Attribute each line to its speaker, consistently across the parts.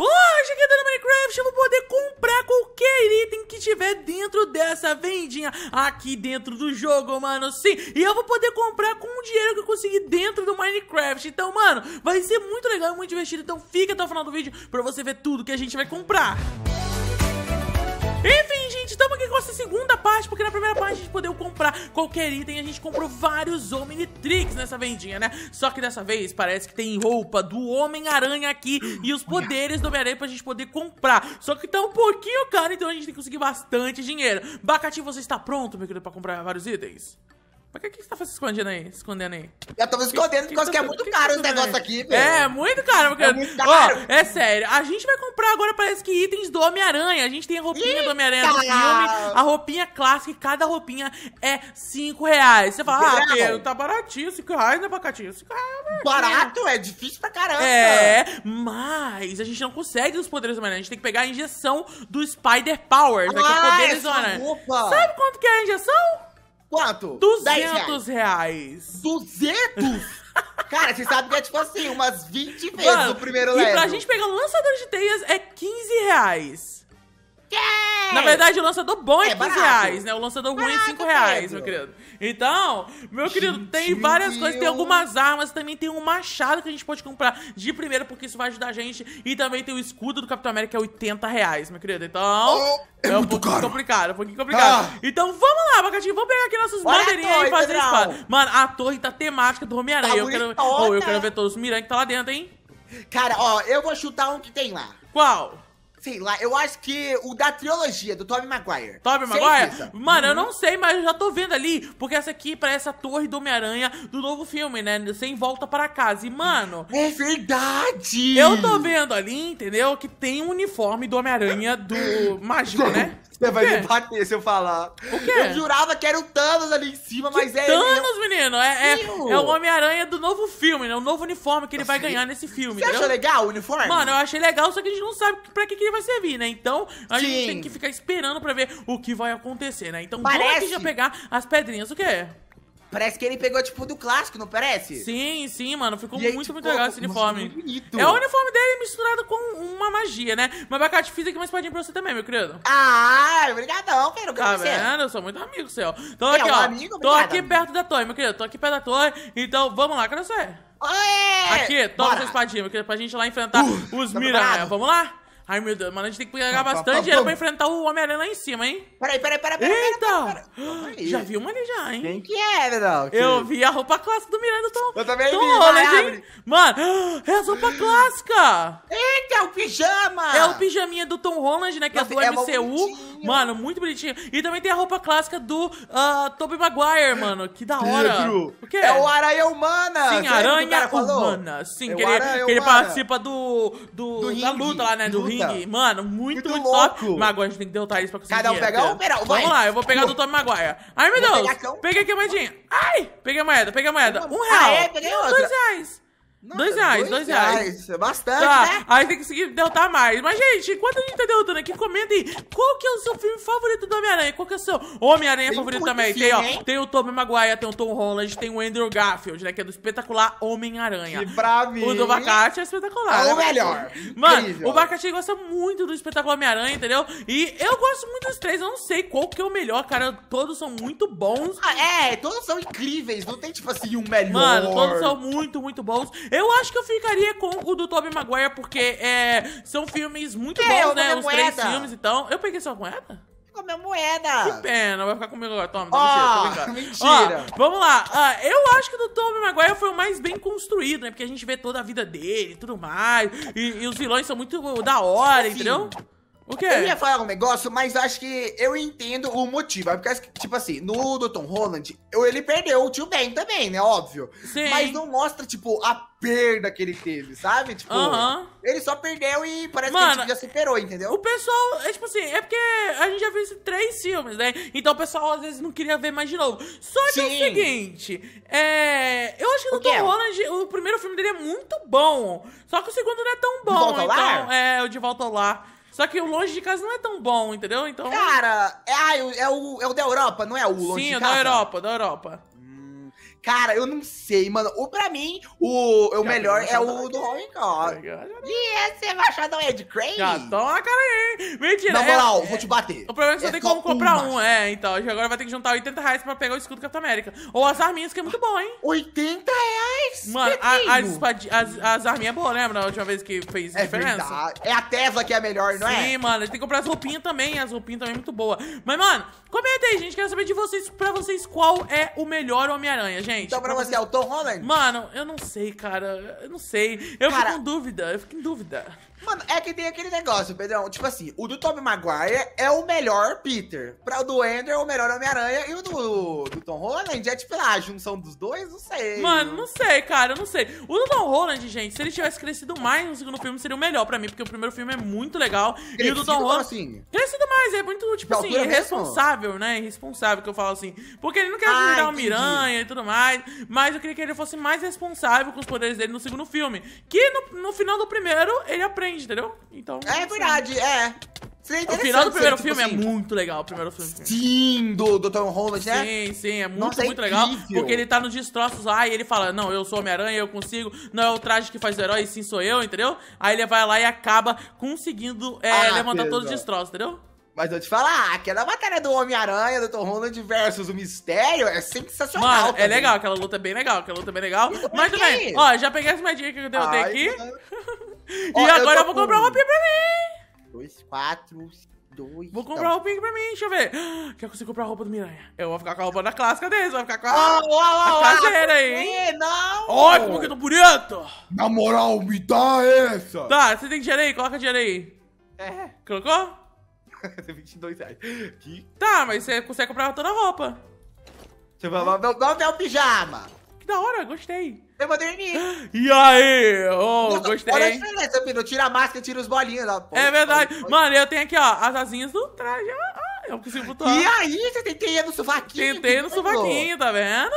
Speaker 1: Hoje oh, aqui no Minecraft eu vou poder comprar qualquer item que tiver dentro dessa vendinha aqui dentro do jogo, mano, sim. E eu vou poder comprar com o dinheiro que eu consegui dentro do Minecraft. Então, mano, vai ser muito legal e muito divertido. Então fica até o final do vídeo pra você ver tudo que a gente vai comprar. Música estamos aqui com essa segunda parte, porque na primeira parte a gente poder comprar qualquer item. A gente comprou vários Omnitrix nessa vendinha, né? Só que dessa vez parece que tem roupa do Homem-Aranha aqui e os poderes do Homem-Aranha pra gente poder comprar. Só que tá um pouquinho caro, então a gente tem que conseguir bastante dinheiro. Bacati, você está pronto, meu querido, pra comprar vários itens? Mas o que, que você tá se escondendo aí? escondendo aí? Eu tava me escondendo porque que, é muito caro o negócio aqui, velho. É, muito caro, porque... É muito caro. Ó, é sério. A gente vai comprar agora, parece que itens do Homem-Aranha. A gente tem a roupinha do Homem-Aranha do filme, a roupinha clássica, e cada roupinha é 5 reais. Você fala, ah, Pedro, tá baratinho, 5 reais, né, Bacatinho? 5 reais, é Barato? É difícil pra caramba. É, mas a gente não consegue os poderes do Homem-Aranha. A gente tem que pegar a injeção do Spider Power, ah, né, que é ah, o do Homem-Aranha. Sabe quanto que é a injeção? Quanto? 200 reais. 200? Cara, você sabe que é tipo assim, umas 20 vezes Mano, o primeiro level. E pra gente pegar um lançador de teias é 15 reais. Na verdade, o lançador bom é, é reais, né? O lançador ruim é 5 reais, meu querido. Então, meu querido, gente, tem várias eu... coisas, tem algumas armas, também tem um machado que a gente pode comprar de primeira, porque isso vai ajudar a gente. E também tem o escudo do Capitão América, que é 80 reais, meu querido. Então. Oh, é, é, um pouquinho caro. complicado, é um pouquinho complicado. Ah. Então vamos lá, Bacatinho, vamos pegar aqui nossas bandeirinhas e fazer não. espada. Mano, a torre tá temática do Homem-Aranha. Tá eu, quero... oh, eu quero ver todos os Miranha que tá lá dentro, hein? Cara, ó, eu vou chutar um que tem lá. Qual? Sei lá, eu acho que o da trilogia, do Tobey Maguire. Tobey Maguire? Mano, uhum. eu não sei, mas eu já tô vendo ali. Porque essa aqui parece a torre do Homem-Aranha do novo filme, né? Sem volta para casa. E, mano... É verdade! Eu tô vendo ali, entendeu? Que tem um uniforme do Homem-Aranha do Mágico, né? Você vai me bater se eu falar. O quê? Eu jurava que era o Thanos ali em cima, que mas é. Thanos, né? menino! É, é, é o Homem-Aranha do novo filme, né? O novo uniforme que ele vai ganhar nesse filme. Você entendeu? achou legal o uniforme? Mano, eu achei legal, só que a gente não sabe pra que, que ele vai servir, né? Então, a Sim. gente tem que ficar esperando pra ver o que vai acontecer, né? Então, Parece... vamos aqui já pegar as pedrinhas. O que é? Parece que ele pegou, tipo, do clássico, não parece? Sim, sim, mano. Ficou aí, muito, tipo, muito legal esse uniforme. é o uniforme dele misturado com uma magia, né? Mas, Bacate, fiz aqui uma espadinha pra você também, meu querido. Ah, obrigadão, quero que Tá você. vendo? Eu sou muito amigo seu. Tô então, é aqui, é, um ó. Amigo, tô aqui perto da torre, meu querido. Tô aqui perto da torre. Então, vamos lá, cadê você? Oê! Aqui, toma Bora. essa espadinha, meu querido, pra gente lá enfrentar uh, os tá Miranha. Vamos lá? Ai, meu Deus, mano, a gente tem que pegar pá, tá, tá, tá bastante pá, pá, dinheiro pra enfrentar o Homem-Aranha lá em cima, hein? Peraí, peraí, peraí, peraí. Eita! Pera, pera, pera, já viu uma ali já, hein? Quem que é, Verão? Eu vi a roupa clássica do Miranda Tom. Eu também Tom vi, Holland, hein? Mano, é a roupa clássica! Eita, é o pijama! É o pijaminha do Tom Holland, né? Que é Nossa, é do é MCU bonitinho. Mano, muito bonitinho. E também tem a roupa clássica do uh, Tobey Maguire, mano. Que da hora. Pedro, o quê? É o Aranha Humana. Sim, Aranha Humana. Sim, é que, ele, que ele participa do, do, do da luta lá, né? Do ringue. Mano, muito, muito, muito louco. top. Maguire a gente tem que derrotar isso pra conseguir. Cada um pegar um, Meral, vai. Vamos lá, eu vou pegar do Tobey Maguire. Ai, meu Deus. Peguei aqui a moedinha. Ai, peguei a moeda, peguei a moeda. Um real. Ah, é, peguei outra. Dois reais. Nossa, dois reais, dois, dois reais. É bastante, tá. né? Aí tem que seguir derrotar mais. Mas, gente, enquanto a gente tá derrotando aqui, comenta aí qual que é o seu filme favorito do Homem-Aranha. Qual que é o seu Homem-Aranha favorito também? Filme, tem, ó, tem o Tobey Maguire, tem o Tom Holland, tem o Andrew Garfield, né? Que é do espetacular Homem-Aranha. Que pra mim... O do Abacate é espetacular. É o né? melhor. Assim, mano, Incrível. o Abacate gosta muito do espetacular Homem-Aranha, entendeu? E eu gosto muito dos três. Eu não sei qual que é o melhor, cara. Todos são muito bons. Ah, é, todos são incríveis. Não tem, tipo assim, um melhor. Mano, todos são muito, muito bons. Eu acho que eu ficaria com o do Tobey Maguire, porque é, são filmes muito que? bons, né? Os moeda. três filmes, então. Eu peguei sua moeda? comer moeda. Que pena, vai ficar comigo agora. Toma, oh, mentira, mentira. vamos lá. Uh, eu acho que do Tobey Maguire foi o mais bem construído, né? Porque a gente vê toda a vida dele e tudo mais. E, e, os vilões são muito da hora, Sim. entendeu? O quê? Eu ia falar um negócio, mas acho que eu entendo o motivo. É porque, tipo assim, no do Tom Holland, ele perdeu o tio Ben também, né? Óbvio. Sim. Mas não mostra, tipo, a perda que ele teve, sabe? Tipo, uhum. ele só perdeu e parece Mano, que ele já superou, entendeu? O pessoal, é tipo assim, é porque a gente já viu três filmes, né? Então o pessoal às vezes não queria ver mais de novo. Só que Sim. é o seguinte, é, eu acho que o, o é? Holland, o primeiro filme dele é muito bom, só que o segundo não é tão bom. De volta então, lá? É, o De Volta Lá. Só que o Longe de Casa não é tão bom, entendeu? Então... Cara, é, é, o, é o da Europa, não é o Longe Sim, de é Casa? Sim, é da Europa, da Europa. Cara, eu não sei, mano. O, pra mim, o, o melhor é o do homem Kong. Tá e esse é machado Machadão é de Crane? Já toma, cara aí. Mentira. Na moral, é, vou te é, bater. O problema é que você é tem como comprar um, um. É, então. Agora vai ter que juntar 80 reais pra pegar o escudo do Capitão América. Ou as arminhas, que é muito bom, hein? 80 reais? Mano, a, as, as, as, arminhas é boa, lembra? Né, a última vez que fez é diferença. Verdade. É a Tesla que é a melhor, não Sim, é? Sim, mano. tem que comprar as roupinhas também. As roupinhas também é muito boa. Mas, mano, comenta aí, gente. Quero saber de vocês, pra vocês, qual é o melhor Homem-Aranha gente. Então pra você é o Tom Holland? Mano, eu não sei, cara. Eu não sei. Eu cara, fico em dúvida. Eu fico em dúvida. Mano, é que tem aquele negócio, Pedrão. Tipo assim, o do Tobey Maguire é o melhor Peter. Pra, o do ender é o melhor Homem-Aranha. E o do, do Tom Holland é, tipo, a junção dos dois, não sei. Mano, não sei, cara, não sei. O do Tom Holland, gente, se ele tivesse crescido mais no segundo filme, seria o melhor pra mim. Porque o primeiro filme é muito legal. Crescido e o do Tom Holland... Assim? Crescido mais, é muito, tipo assim, irresponsável, mesmo? né? Irresponsável que eu falo assim. Porque ele não quer virar ah, o Miranha e tudo mais. Mas eu queria que ele fosse mais responsável com os poderes dele no segundo filme. Que no, no final do primeiro, ele aprende Strange, entendeu? Então. É, é verdade, é. É o final do primeiro tipo filme é assim. muito legal, o primeiro filme. Sim, do, do Tom Holland, né? Sim, sim, é muito, Nossa, é legal. Porque ele tá nos destroços lá e ele fala, não, eu sou Homem-Aranha, eu consigo, não é o traje que faz o herói, sim sou eu, entendeu? Aí ele vai lá e acaba conseguindo é, ah, levantar todos os destroços, entendeu? Mas eu te falar, aquela é batalha do Homem-Aranha, do Tom Holland versus o Mistério é sensacional. Mano, é também. é legal, aquela luta é bem legal, aquela luta é bem legal. Mas também, ó, já peguei as moedinhas que eu dei Ai, aqui. e ó, agora eu, eu vou comprar um. uma pia pra mim. Dois, quatro, Dois, vou comprar uma roupinha pra mim, deixa eu ver. Quer conseguir comprar a roupa do Miranha? Eu vou ficar com a roupa da clássica deles, vou ficar com a, oh, oh, oh, a caseira aí. Não! Olha como que eu tô bonito! Na moral, me dá essa! Tá, você tem dinheiro aí? Coloca dinheiro aí. É. Colocou? 22 reais. Que... Tá, mas você consegue comprar toda a roupa. Você vai lá, meu o pijama. Que da hora, gostei. É moderninho. E aí? Oh, gostei. Olha a diferença, Pino. Tira a máscara, tira os bolinhos lá. É pô, é verdade. Pô, pô. Mano, eu tenho aqui, ó, as asinhas do traje. Ah, ah eu consigo botar. E aí? Você tem teia no sovaquinho? Tentei no sovaquinho, tá vendo?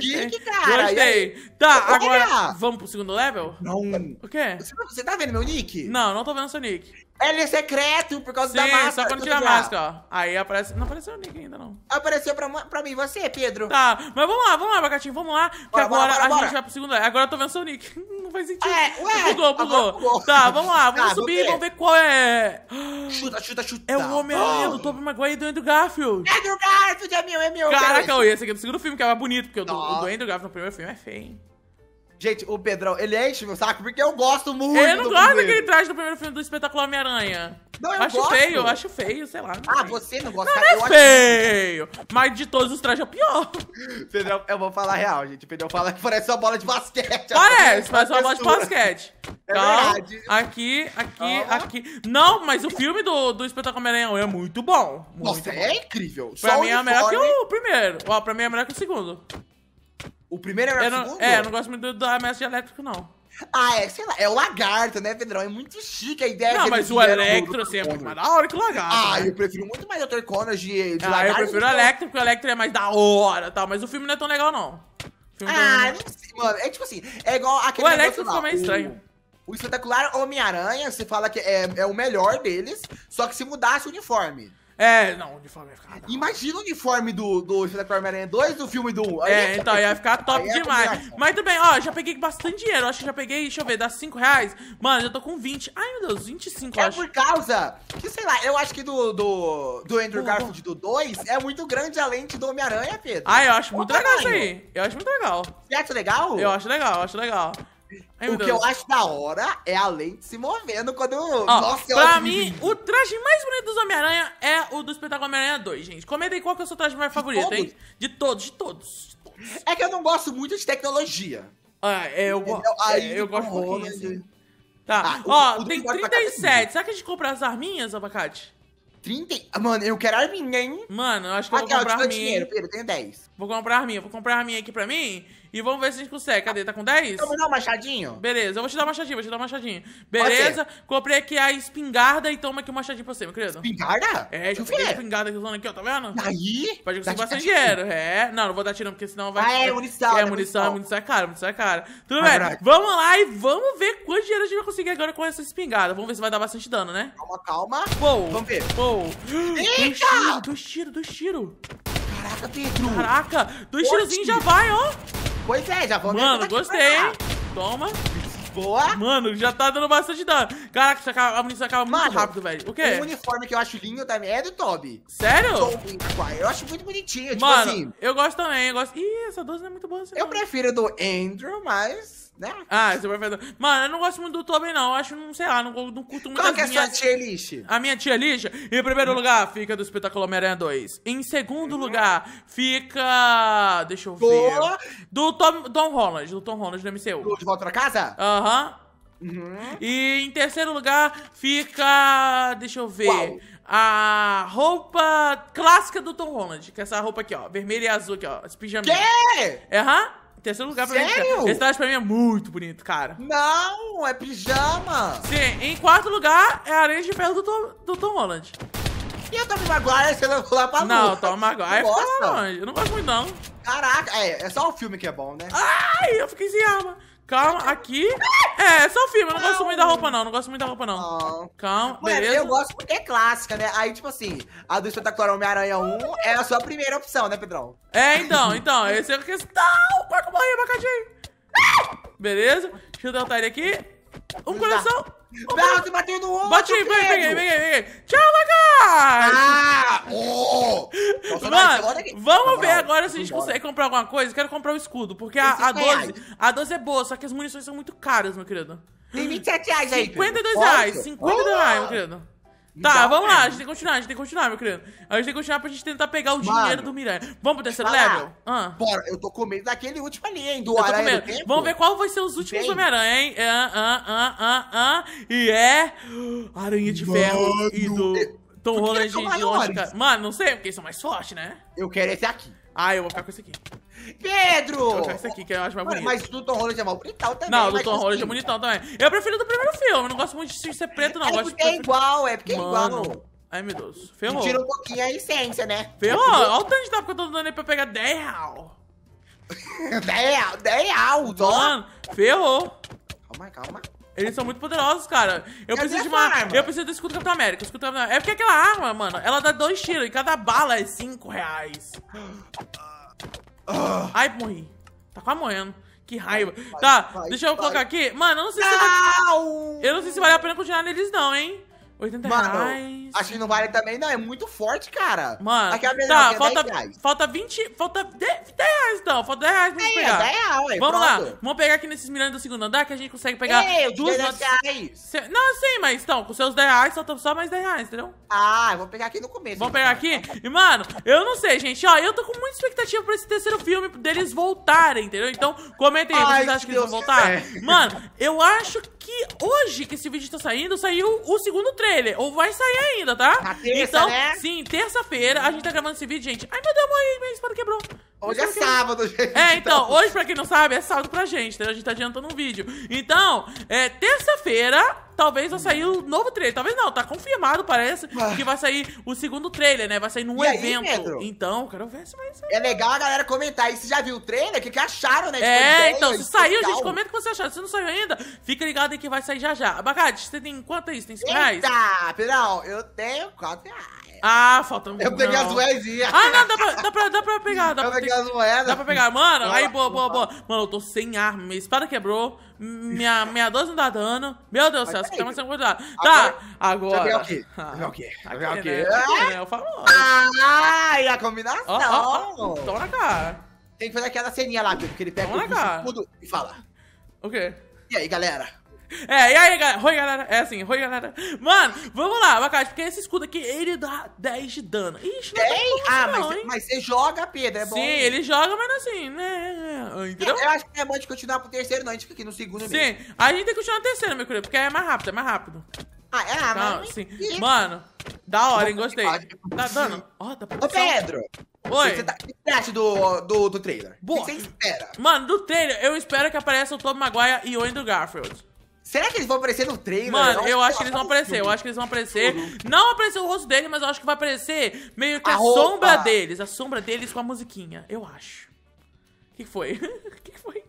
Speaker 1: Que gostei. cara. Gostei. Tá, eu tá agora vamos pro segundo level? Não. O quê? Você tá vendo meu nick? Não, não tô vendo seu nick. Ele é secreto por causa Sim, da máscara. só quando tira a máscara, ó. Aí aparece... Não apareceu ninguém ainda, não. Apareceu pra, pra mim, você, Pedro. Tá, mas vamos lá, vamos lá, bacatinho, vamos lá. Que agora bora, bora, a gente vai pro segundo... É, agora eu tô vendo seu nick. Não faz sentido. É, ué, pudou. bugou. Tá, vamos lá, vamos tá, subir, vamos ver qual é... Chuta, chuta, chuta. É o Homem-Aranha oh. do Tobey Maguire e do Andrew Garfield. Andrew Garfield é meu, é meu. Caraca, esse aqui é do segundo filme, que é mais bonito, porque o do, do Andrew Garfield no primeiro filme é feio, hein. Gente, o Pedrão, ele é enche meu saco porque eu gosto muito. Eu não gosto daquele traje do primeiro filme do espetáculo Homem-Aranha. Não, eu acho gosto. feio, acho feio, sei lá. Ah, você não gosta? Não, não é feio, acho... mas de todos os trajes é o pior. Pedrão, eu vou falar real, gente. O Pedrão fala que parece uma bola de basquete. Parece, parece uma é bola de basquete. É então, verdade. aqui, aqui, uhum. aqui. Não, mas o filme do, do Espetáculo Homem-Aranha é muito bom. Muito Nossa, bom. é incrível. Pra Só mim é melhor que o primeiro. Ó, pra mim é melhor que o segundo. O primeiro era eu não, o segundo? É, eu não gosto muito do, do remessa elétrico, não. Ah, é, sei lá, é o lagarto, né, Pedrão? É muito chique a ideia. Não, mas o Electro, assim, é muito mais da hora que o lagarto. Ah, né? eu prefiro muito mais Dr. Connors de, de ah, lagarto. eu prefiro o então. Electro, porque o Electro é mais da hora tal, mas o filme não é tão legal, não. ah, é- não sei, mano. É tipo assim, é igual aquele O Electro ficou meio estranho. O, o espetacular Homem-Aranha, você fala que é, é o melhor deles, só que se mudasse o uniforme. É, não, o uniforme ia ficar. É, imagina o uniforme do, do Espetacular Homem-Aranha 2 do filme do. é, é então, ia ficar top é demais. Mas também, ó, já peguei bastante dinheiro. Acho que já peguei, deixa eu ver, dá 5 reais. Mano, já tô com 20. Ai, meu Deus, 25, é acho. É por causa que, sei lá, eu acho que do, do, do Andrew Pô, Garfield do 2 é muito grande a lente do Homem-Aranha, Pedro. Ah, eu acho Qual muito legal isso aí. Eu acho muito legal. Você acha legal? Eu acho legal, eu acho legal. Ai, o que Deus. eu acho da hora é a lente se movendo quando. Ó, Nossa, é pra mim, o traje mais bonito dos Homem-Aranha é o do espetáculo Homem-Aranha 2, gente. Comenta aí qual que é o seu traje mais de favorito, todos? hein? De todos, de todos, de todos. É que eu não gosto muito de tecnologia. Ah, é, eu, go aí, é, eu gosto um pouquinho, assim. Tá, ah, ó, o, o tem 37. Será que a gente compra as arminhas, abacate? 30? Mano, eu quero arminha, hein? Mano, eu acho que eu vou comprar arminha. Dinheiro, eu tenho 10. Vou comprar arminha, vou comprar arminha aqui pra mim. E vamos ver se a gente consegue. Cadê? Tá com 10? Vamos dar um machadinho? Beleza, eu vou te dar um machadinho, vou te dar um machadinho. Beleza, comprei aqui a espingarda e toma aqui um machadinho pra você, meu querido. Espingarda? É, já comprei espingarda que usando aqui, ó, tá vendo? Aí? Pode conseguir bastante dinheiro. É, não, não vou dar tiro porque senão vai... Ah, é, é, é, é, munição. É, munição, munição é cara, munição é cara. Tudo ah, bem, vamos lá e vamos ver quanto dinheiro a gente vai conseguir agora com essa espingarda. Vamos ver se vai dar bastante dano, né? Calma, calma. Uou. Vamos ver. Uou. Eita! Dois tiros, dois tiros, dois tiros. Caraca, Pedro. Caraca, dois tirozinhos já vai, ó. Pois é, já vou Mano, gostei. Toma. Boa. Mano, já tá dando bastante dano. Caraca, isso acaba, a munição acaba Mano, muito rápido, velho. O quê? O uniforme que eu acho lindo também é do Toby. Sério? Eu acho muito bonitinho, tipo Mano, tipo assim. eu gosto também. Eu gosto... Ih, essa 12 não é muito boa assim, Eu não. prefiro do Andrew, mas né? Ah, vai fazer. É Mano, eu não gosto muito do Tobey, não. Eu acho, não sei lá, não, não curto muito Qual que é a minhas... sua tia list? A minha tia list? Em primeiro lugar, fica do Espetáculo Homem-Aranha 2. Em segundo uhum. lugar, fica... Deixa eu ver... Do Tom, Tom Holland, do Tom Holland do MCU. Do De Volta Pra Casa? Aham. Uhum. E em terceiro lugar fica. Deixa eu ver. Uau. A roupa clássica do Tom Holland, que é essa roupa aqui, ó. Vermelha e azul aqui, ó. Esse pijaminha. Quê? Aham. Uhum. Terceiro lugar pra Sério? mim. Esse traje pra mim é muito bonito, cara. Não, é pijama. Sim, em quarto lugar é a areia de ferro do Tom, do Tom Holland. E o Tommy Maguire, você levou lá pra Não, o Tommy Maguire ficou longe. Eu não gosto muito, não. Caraca, é, é só o filme que é bom, né? Ai, eu fiquei sem arma. Calma, aqui. É, é, só filme, eu não gosto muito da roupa, não. Não gosto muito da roupa, não. Calma, beleza. Eu gosto porque é clássica, né? Aí, tipo assim, a do espetacular Homem-Aranha 1 é a sua primeira opção, né, Pedrão? É, então, então. Esse é a questão. Quarto morri, abacaxi. Beleza? Deixa eu derrotar ele aqui. Um coração. Não, você bateu no outro! Bati, peguei, peguei, peguei, Tchau, Lagarde! Ah! Oh. Mano, vamos ver tá agora se a gente consegue comprar alguma coisa. Quero comprar o um escudo, porque a, a, 12, a 12 é boa, só que as munições são muito caras, meu querido. Tem 27 reais aí. 52 reais, 52 reais, meu querido. Tá, vamos lá, a gente tem que continuar, a gente tem que continuar, meu querido. A gente tem que continuar pra gente tentar pegar o Mano, dinheiro do Mirai. Vamos pro terceiro falar. level? Ah. Bora, eu tô com medo daquele último ali, hein? Do Aranha do Tempo. Vamos ver qual vai ser os últimos Homem-Aranha, hein? Ah, ah, ah, ah, ah. E é. Aranha de Mano. Ferro e do Tom Holland de Oscar. Mano, não sei, porque eles são mais fortes, né? Eu quero esse aqui. Ah, eu vou ficar com esse aqui. Pedro! Esse aqui que eu acho mais bonito. Mas o do Tom Holland é mal bonitão também. Não, o do Tom Holland é assim, bonitão também. Eu prefiro do primeiro filme, não gosto muito de ser preto, não. É porque é igual, é porque é igual. Ai, meu Deus. Ferrou. Tira um pouquinho a essência, né? Ferrou. Olha o tanto de tapa que eu tô dando aí pra pegar 10 real. 10 real, 10 real, Mano, ferrou. Calma, calma. Eles são muito poderosos, cara. Eu preciso de uma. Arma? Eu preciso do escudo Capitão América. Escudo É porque aquela arma, mano, ela dá dois tiros e cada bala é 5 reais. Ah. Ai, morri. Tá quase morrendo. Que raiva. Vai, tá, vai, deixa eu vai. colocar aqui. Mano, eu não sei se. Eu não sei se vale a pena continuar neles, não, hein? 80 Mano, reais. Acho que não vale também, não. É muito forte, cara. Mano, Aqui é tá, falta, é falta 20. Falta 10, 10 reais, então. Falta 10 reais pra gente é pegar. É, 10 reais, ué, Vamos pronto. lá. Vamos pegar aqui nesses mirantes do segundo andar que a gente consegue pegar. Ei, eu duas 10 reais. Não, sim, mas então, com seus 10 reais, falta só mais 10 reais, entendeu? Ah, eu vou pegar aqui no começo. Vamos pegar aqui? E, mano, eu não sei, gente. Ó, eu tô com muita expectativa pra esse terceiro filme deles voltarem, entendeu? Então, comentem aí, Ai, vocês acham que eles vão voltar? Mano, eu acho que que hoje que esse vídeo tá saindo, saiu o segundo trailer. Ou vai sair ainda, tá? terça, então, né? sim, terça-feira a gente tá gravando esse vídeo, gente. Ai, meu Deus, mãe meu espada quebrou. Hoje é sábado, gente. É, então. então, hoje, pra quem não sabe, é sábado pra gente, entendeu? A gente tá adiantando um vídeo. Então, é, terça-feira, talvez vai sair o um novo trailer. Talvez não, tá confirmado, parece, ah. que vai sair o segundo trailer, né? Vai sair num e evento. Aí, Pedro? Então, quero ver se vai sair. É legal a galera comentar. aí. Você já viu o trailer, o que, que acharam, né? É, tipo, então, se saiu, gente, comenta o que você achou. Se não saiu ainda, fica ligado aí que vai sair já já. Abacate, você tem quanto é isso? Tem 5 reais? Eita, Pedrão, eu tenho quatro. reais. Ah, falta um. Eu não. peguei as moedinhas. Ah, não, dá pra, dá pra, dá pra pegar. Dá eu pra peguei as moedas. Dá pra pegar. Mano, aí, boa, boa, boa. Mano, eu tô sem arma. Minha espada quebrou. Minha, minha 12 não dá dano. Meu Deus do céu, essa cama sem cuidado. Tá, agora. Já o quê? Já ah, o quê? Já tá o quê? Né? Tá né? Eu falo. Ah, e a combinação? Ó, ó, Toma na cara. Tem que fazer aquela ceninha lá, porque ele pega Toma o escudo e fala. O quê? E aí, galera? É, e aí, galera? Oi, galera. É assim, oi, galera. Mano, vamos lá, abacate, porque esse escudo aqui, ele dá 10 de dano. Ixi, não é Ah, não, mas, hein? mas você joga, Pedro, é bom. Sim, ele joga, mas é assim, né? É, entendeu? É, eu acho que é bom de continuar pro terceiro, não. A gente fica aqui no segundo Sim, mesmo. a gente tem que continuar no terceiro, meu querido, porque é mais rápido, é mais rápido. Ah, é? Ah, então, mas... Sim. Mano, da hora, hein? Gostei. Tá dando? Ó, tá Ô, Pedro! Oi. Tá, o tá, que você acha do, do, do trailer? Boa. O que você espera? Mano, do trailer, eu espero que apareça o Tom Maguire e o Andrew Garfield. Será que eles vão aparecer no trailer? Mano, eu, acho que eles vão aparecer, eu acho que eles vão aparecer. Não apareceu o rosto dele, mas eu acho que vai aparecer meio que a, a sombra deles, a sombra deles com a musiquinha, eu acho. O que foi? O que foi?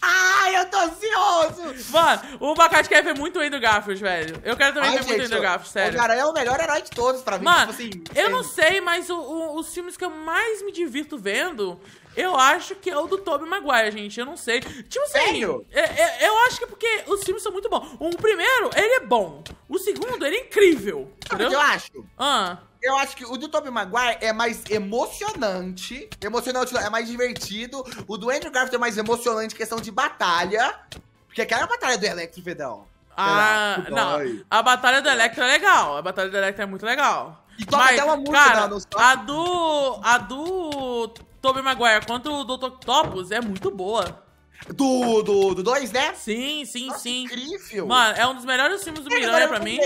Speaker 1: Ai, eu tô ansioso! Mano, o Bacate quer ver muito o Andrew Garfield, velho. Eu quero também Ai, ver gente, muito o Andrew Garfield, sério. O cara é o melhor herói de todos pra mim. Tipo Mano, tipo assim, eu não sei, mas o, o, os filmes que eu mais me divirto vendo eu acho que é o do Tobey Maguire, gente. Eu não sei. Tipo assim, Eu, é, é, eu, acho que é porque os filmes são muito bons. O primeiro, ele é bom. O segundo, ele é incrível. Sabe o que eu acho? Ah. Eu acho que o do Tobey Maguire é mais emocionante. Emocionante é mais divertido. O do Andrew Garfield é mais emocionante questão de batalha. Porque aquela batalha do Electro Fedão. Ah, não. A batalha do Electro é legal. A batalha do Electro é muito legal. E toca Mas, até uma música cara, não, não a do. A do Tobey Maguire quanto o Dr. Octopus é muito boa. Do, do, do 2, né? Sim, sim, Nossa, sim. Incrível. Mano, é um dos melhores filmes do Miranha pra mim.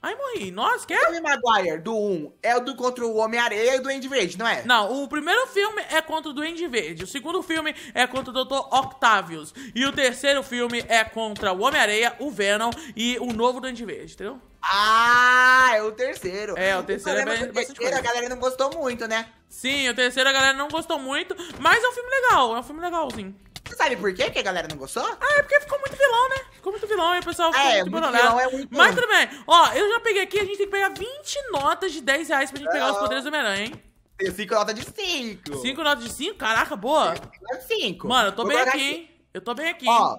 Speaker 1: Ai, morri. Nossa, que o filme Maguire, do 1, um, é o do contra o Homem-Areia e o Duende Verde, não é? Não, o primeiro filme é contra o Duende Verde. O segundo filme é contra o Dr. Octavius. E o terceiro filme é contra o Homem-Areia, o Venom e o novo Duende Verde, entendeu? Ah, é o terceiro. É, o terceiro é o é bem, terceiro, A galera não gostou muito, né? Sim, o terceiro a galera não gostou muito, mas é um filme legal, é um filme legalzinho. Você sabe por quê que a galera não gostou? Ah, é porque ficou muito vilão, né? Ficou muito vilão e o pessoal ficou é, muito, muito vilão, é muito Mas tudo bem. Ó, eu já peguei aqui, a gente tem que pegar 20 notas de 10 reais pra gente pegar os ah. poderes do Homem-Aranha, hein? Tem 5 notas de 5. 5 notas de 5? Caraca, boa. 5. É Mano, eu tô Vou bem aqui, hein? Eu tô bem aqui. Ó,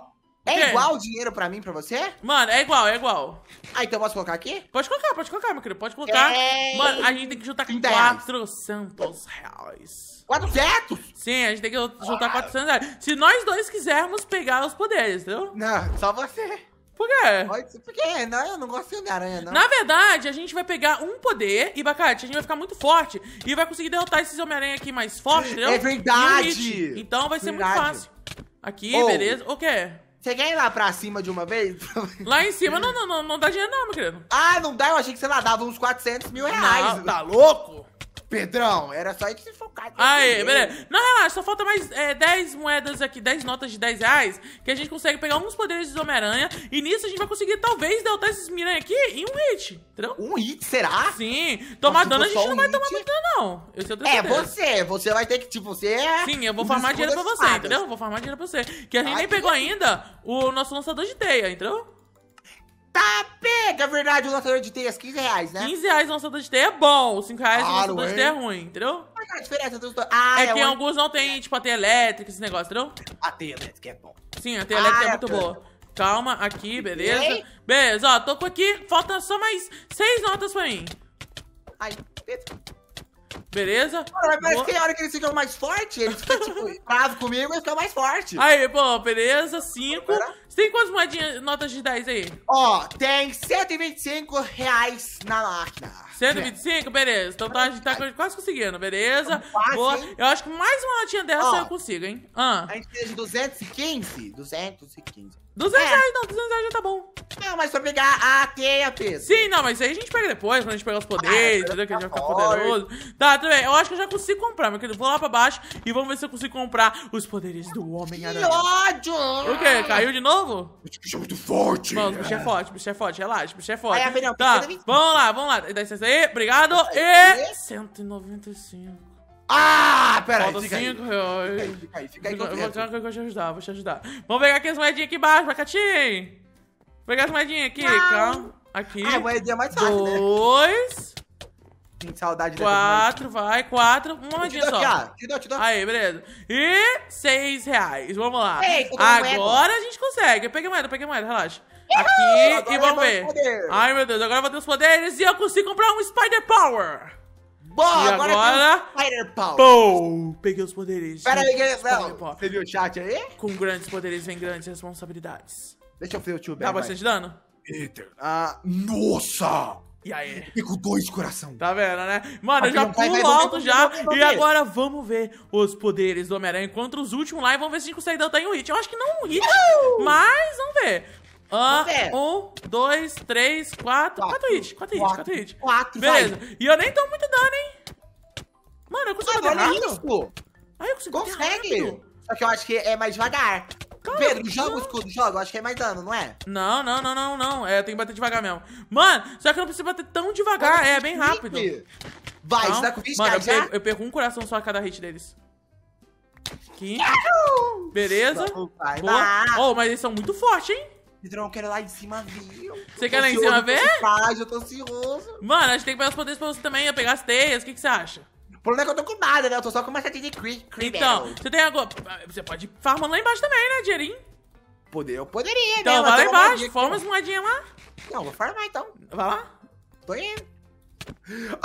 Speaker 1: é igual o dinheiro pra mim, pra você? Mano, é igual, é igual. Ah, então eu posso colocar aqui? Pode colocar, pode colocar, meu querido. Pode colocar. É... Mano, a gente tem que juntar com 400 reais. 400? Sim, a gente tem que juntar ah. 400 reais. Se nós dois quisermos pegar os poderes, entendeu? Não, só você. Por quê? Porque não, eu não gosto de aranha, não. Na verdade, a gente vai pegar um poder e, Bacate, a gente vai ficar muito forte e vai conseguir derrotar esses Homem-Aranha aqui mais forte, entendeu? É verdade! Um então vai ser verdade. muito fácil. Aqui, beleza. O quê? Você quer ir lá pra cima de uma vez? Lá em cima não, não, não, não dá dinheiro não, meu querido. Ah, não dá? Eu achei que você lá dava uns 400 mil reais. Não, tá louco? Pedrão, era só isso se focar. Nisso Aí, beleza. Não, relaxa, só falta mais é, 10 moedas aqui, 10 notas de 10 reais, que a gente consegue pegar alguns poderes de Homem-Aranha, e nisso a gente vai conseguir, talvez, derrotar esses miranha aqui em um hit, entendeu? Um hit, será? Sim. Tomar dano a gente um não vai hit? tomar muito dano, não. Eu sei é, é você, você vai ter que, tipo, você é... Sim, eu vou farmar dinheiro pra você, entendeu? Vou farmar dinheiro pra você. Que a gente Ai, nem pegou que... ainda o nosso lançador de teia, entendeu? Tá pega, é verdade, o lançador de teias, 15 é reais, né? 15 reais o lançador de teia é bom, 5 reais claro, o lançador é. de teia é ruim, entendeu? Mas a diferença dos dois. Ah, é, é que onde... alguns não tem, tipo, a teia elétrica, esse negócio, entendeu? A teia elétrica é bom. Sim, a teia ah, elétrica é, é muito boa. Calma, aqui, beleza? Beleza, ó, tô com aqui, falta só mais 6 notas pra mim. Ai, Pedro. Beleza? mas parece que a hora que eles ficam mais fortes, eles ficam, tipo, bravos comigo e ficam mais fortes. Aí, bom, beleza, Cinco. Você tem quantas moedinhas, notas de 10 aí? Ó, tem 125 reais na máquina. 125? É. Beleza. Então tá, a gente tá quase conseguindo, beleza? Tá quase, Boa. Hein? Eu acho que mais uma notinha dessa Ó, eu consigo, hein? Ah. A gente tem 215? 215. 200 é. reais, não, 200 reais já tá bom. Não, mas pra pegar a teia, Pedro. Sim, não, mas isso aí a gente pega depois, quando a gente pegar os poderes, ah, é, entendeu? Que a gente vai ficar poderoso. Tá, tudo bem. Eu acho que eu já consigo comprar, meu querido. Vou lá pra baixo e vamos ver se eu consigo comprar os poderes do Homem-Aranha. Que ódio! O quê? Caiu de novo? Esse bicho é muito forte. Mano, o bicho é, é forte, o bicho é forte, relaxa, o bicho é forte. tá, vamos lá, vamos lá. Dá licença aí, obrigado. E... 195. Ah, peraí. Falta 5 reais. Fica aí, fica aí, fica aí eu, eu, vou, eu vou te ajudar, vou te ajudar. Vamos pegar aqui as moedinhas aqui embaixo, Macatim. Pegar as moedinhas aqui, Não. calma. Aqui. Ah, moedinha é mais fácil, né? Dois. Né? Tem saudade Quatro, vai, quatro. Uma moedinha só. Ah, te dou, te dou. Aí, beleza. E seis reais. Vamos lá. Ei, agora a gente consegue. peguei moeda, peguei moeda, relaxa. Aqui Uhul, e vamos é ver. Ai, meu Deus, agora eu vou ter os poderes e eu consigo comprar um Spider Power. Boa, agora, agora Spider Power. peguei os poderes. Pera aí, é Você viu o chat aí? Com grandes poderes vem grandes responsabilidades. Deixa eu ver o tio Ben. Dá bastante dano? Eita. Ah, nossa! E aí? Fico dois coração. Tá vendo, né? Mano, eu já pulo alto já. E agora vamos ver os poderes do Homem-Aranha contra os últimos lá e vamos ver se a gente consegue dar um hit. Eu acho que não é um hit, mas vamos ver. Ah, um, dois, três, quatro. Quatro, hits, quatro hits, quatro hits. Quatro, Beleza. Vai. E eu nem dou muito dano, hein? Mano, eu consigo bater rápido. Isso. Aí eu consigo Consegue. Só que eu acho que é mais devagar. Cara, Pedro, joga não. o escudo, joga. Eu acho que é mais dano, não é? Não, não, não, não, não. É, eu tenho que bater devagar mesmo. Mano, só que eu não preciso bater tão devagar. Cara, é, bem rápido. Vai, então, você tá com 20 Mano, eu já? Perco, eu perco um coração só a cada hit deles. Aqui. Beleza. Boa. Oh, mas eles são muito fortes, hein? Pedrão eu quero ir lá em cima ver. Você quer lá em cima ver? Paz, eu tô ansioso. Mano, a gente tem que pegar os poderes pra você também. Eu pegar as teias, o que, que você acha? O problema é que eu tô com nada, né? Eu tô só com uma setinha de Cree. Então, você tem agora. Você pode ir farmando lá embaixo também, né, dinheirinho? Poder, eu poderia, então, né? Então, vai lá embaixo, forma as moedinhas lá. Não, vou farmar então. Vai lá. Tô indo.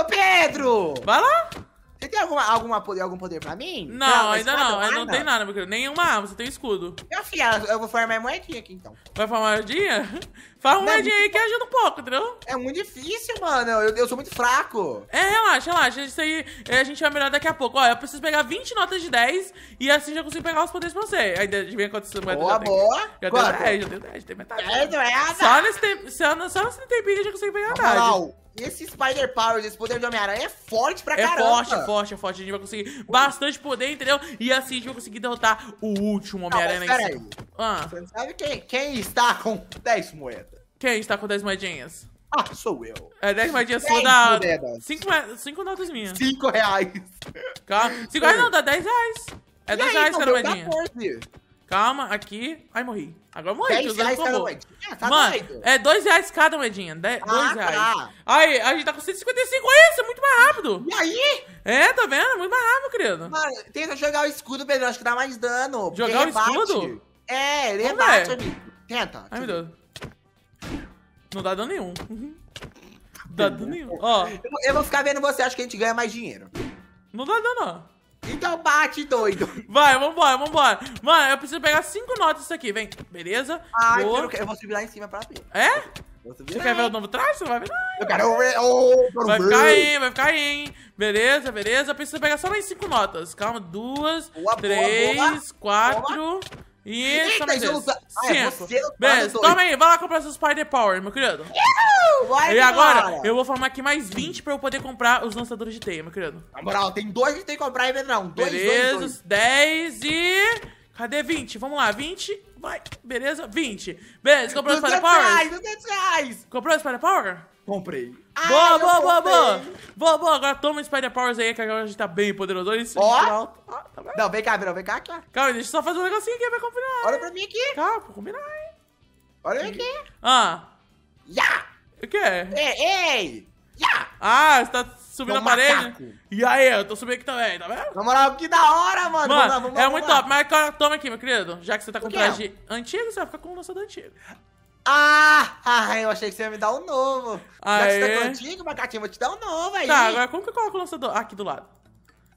Speaker 1: Ô, Pedro! Vai lá! Você tem alguma, alguma algum poder pra mim? Não, ainda não. Eu não tenho nada, meu querido. Nenhuma arma, você tem escudo. Meu filho, eu vou farmar moedinha aqui então. Vai formar moedinha? Farma uma é moedinha aí que ajuda um pouco, entendeu? É muito difícil, mano. Eu, eu sou muito fraco. É, relaxa, relaxa. Isso aí é, a gente vai melhorar daqui a pouco. Ó, eu preciso pegar 20 notas de 10 e assim já consigo pegar os poderes pra você. Aí vem quantas moedas boa, já boa. boa. Já Quanto? deu 10, já deu 10, já tem metade. 10 é, moedas? Então só nesse, tempo, só, só nesse tempinho eu já consigo pegar a Vamos esse Spider Power, esse poder do Homem-Aranha é forte pra é caramba. Forte, é forte, é forte. A gente vai conseguir bastante poder, entendeu? E assim a gente vai conseguir derrotar o último Homem-Aranha. Pera aí. Ah. Você não sabe quem, quem está com 10 moedas? Quem está com 10 moedinhas? Ah, sou eu. É 10 moedinhas sua da. 5 notas minhas. 5 reais. Calma. 5 reais não, dá 10 reais. É 10 reais cada moedinha. 14. Calma, aqui. Ai, morri. Agora morri. 10 reais cada moedinha? Ah, tá Mano, doido. é dois reais cada moedinha. 2 ah, tá. reais. Tá. Aí, a gente tá com 155. Olha é isso é muito mais rápido. E aí? É, tá vendo? Muito mais rápido, querido. Mano, tenta jogar o escudo, Pedro. Acho que dá mais dano. Jogar rebate. o escudo? É, ele rebate, amigo. Tenta. Ai, meu Deus. Não dá dano nenhum. Uhum. dá dano nenhum. Ó. Eu, vou ficar vendo você. Acho que a gente ganha mais dinheiro. Não dá dano, ó. Então bate, doido. Vai, vambora, vambora. Mano, eu preciso pegar cinco notas aqui, vem. Beleza? Ah, eu, quero, eu vou subir lá em cima pra ver. É? Você bem. quer ver o novo traço? Vai ver. Não, eu quero ver. Oh, quero vai ver. ficar aí, vai ficar aí, hein? Beleza, beleza. Preciso pegar só mais cinco notas. Calma, duas, boa, três, boa, boa. quatro... Isso, Eita, eu luta... ah, é você Beleza, dois. toma aí, vai lá comprar seus Spider Power, meu querido. Uhul, e agora, cara. eu vou formar aqui mais 20 pra eu poder comprar os lançadores de teia, meu querido. Na moral, tem dois que tem que comprar aí, Pedrão. Dois, Beleza, dois, dois. 10 e... Cadê 20? Vamos lá, 20 Vai, beleza? 20. Beleza, comprou o Spider Power? Reais, 200 reais! Comprou o Spider Power? Comprei. Boa, Ai, boa, boa, boa, boa. Boa, Agora toma o Spider Powers aí, que agora a gente tá bem poderoso. Olha isso. Ó. Oh. Ah, tá não, vem cá, Virão, vem cá, aqui. Calma, deixa eu só fazer um negocinho aqui pra combinar. Olha hein? pra mim aqui. Calma, pra combinar, hein. Olha aqui. aqui. Ah. Ya! Yeah. O quê? Ei, é, ei! Ya! Yeah. Ah, você tá subir na a parede. Né? E aí, eu tô subindo aqui também, tá vendo? Na moral, que da hora, mano. mano vamos lá, vamos lá, é muito lá. top. Mas cara, toma aqui, meu querido. Já que você tá com traje antigo, você vai ficar com o lançador antigo. Ah, ah, eu achei que você ia me dar um novo. Aê. Já que você tá com o antigo, macaquinho, vou te dar um novo aí. Tá, agora como que eu coloco o lançador? aqui do lado.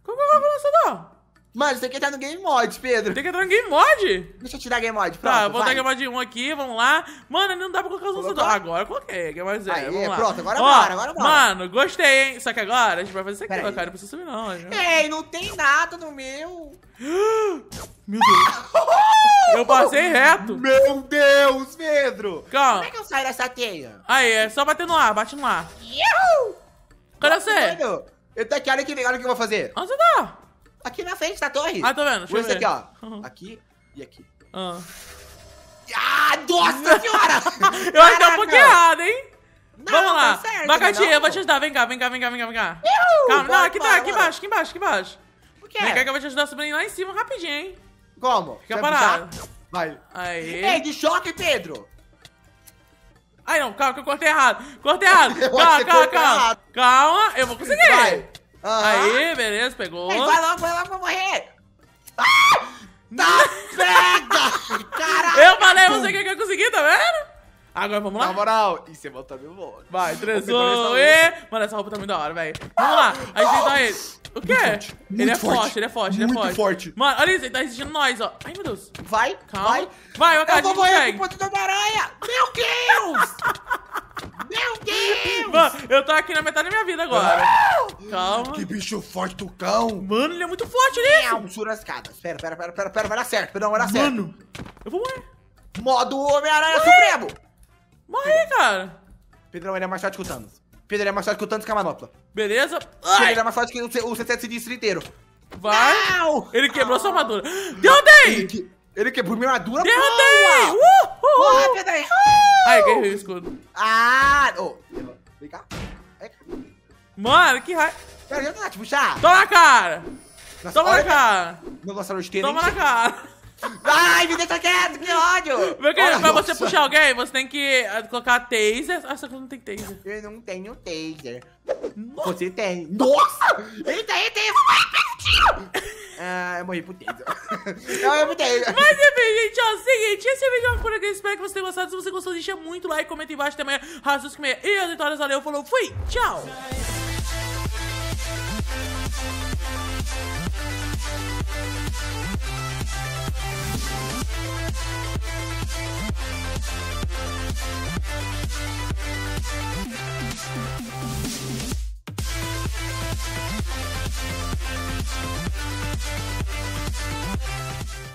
Speaker 1: Como que eu coloco o lançador? Mano, você tem que entrar no Game Mod, Pedro. Tem que entrar no Game Mod? Deixa eu tirar Game Mod, tá, pronto. Tá, eu vou dar Game Mod 1 aqui, vamos lá. Mano, não dá pra colocar os Colocou? lançadores. Agora eu coloquei, Game Mod 0. Aê, vamos lá. pronto, agora Ó, bora, agora bora. Mano, gostei, hein? Só que agora a gente vai fazer isso aqui, cara. Não precisa subir, não. Ei, não tem nada no meu. Meu Deus. eu passei reto. Meu Deus, Pedro. Calma. Como é que eu saio dessa teia? Aí, é só bater no ar, bate no ar. Yuhu! Cadê você? Tá eu tô aqui, olha que legal o que eu vou fazer. Onde você tá? Aqui na frente da torre. Ah, tô tá vendo? Deixa esse aqui, ó. Uhum. Aqui e aqui. Uhum. Ah, nossa senhora! eu acho que é um pouquinho errado, hein? Não, Vamos lá. Tá Macatinha, eu vou te ajudar. Vem cá, vem cá, vem cá, vem cá, vem cá. Calma, bora, não, tá, aqui, bora, tá, aqui embaixo, aqui embaixo, aqui embaixo. O quê? Vem cá que eu vou te ajudar a subir lá em cima rapidinho, hein? Como? Fica parado. Vai. Aí. Ei, de choque, Pedro! Ai, não, calma que eu cortei errado. Cortei errado. Calma, calma, calma. Errado. Calma, eu vou conseguir. Vai. Uhum. Aí, beleza, pegou. Ei, vai logo, vai logo pra morrer. Ah! Tá pega! Caralho! Eu falei, você quer que eu consegui, tá vendo? Agora vamos lá? Na moral, isso é bom, tá meio bom. Vai, 3, 2, e... Mano, essa roupa tá muito da hora, velho. Vamos lá, a gente tenta ele. O quê? Muito ele é forte. forte, ele é forte, ele é forte. É forte. Mano, olha isso, ele tá exigindo nós, ó. Ai, meu Deus. Vai, Calma. vai. Vai, o Acadinho consegue. Eu vou morrer com aranha. Meu Deus! meu Deus! Mano, eu tô aqui na metade da minha vida agora. Calma. Que bicho forte, cão. Mano, ele é muito forte, né? um sura as Espera, Pera, pera, pera, pera, Vai dar certo, não, vai dar certo. Mano, eu vou morrer. Modo Homem-Aranha Supremo. Morre, cara. Pedrão, ele é mais forte que o Thanos. Pedro, ele é mais forte que o tanto com a manopla. Beleza. Ai. Pedro, ele é mais forte que o, C7 sinistro inteiro. Vai. Não. Ele quebrou ah. sua armadura. Derrotei! Ele, que, ele quebrou minha armadura, Derrotei! Uhul! uh, Porra, Pedro! Uh. Ai, ganhei o escudo. Ah! oh. vem cá. Vem é. cá. Mano, que raio. Pera, já tá, te tipo, puxar. Toma na cara! Nossa, Toma na cara! Meu dinossauro de Toma na cara! Ai, me deixa quieto, que ódio! Meu querido, pra nossa. você puxar alguém, você tem que ah, colocar taser. Ah, só que não tem taser. Eu não tenho taser. Nossa. Você tem. Nossa! Ele tem, tem. Ah, eu morri por taser. eu morri pro taser. Mas enfim, gente, ó, é seguinte, esse vídeo é que eu Espero que vocês tenham gostado. Se você gostou, deixa muito like, comenta embaixo também. Rasus que e as vitórias. Valeu, falou, fui, tchau! ♪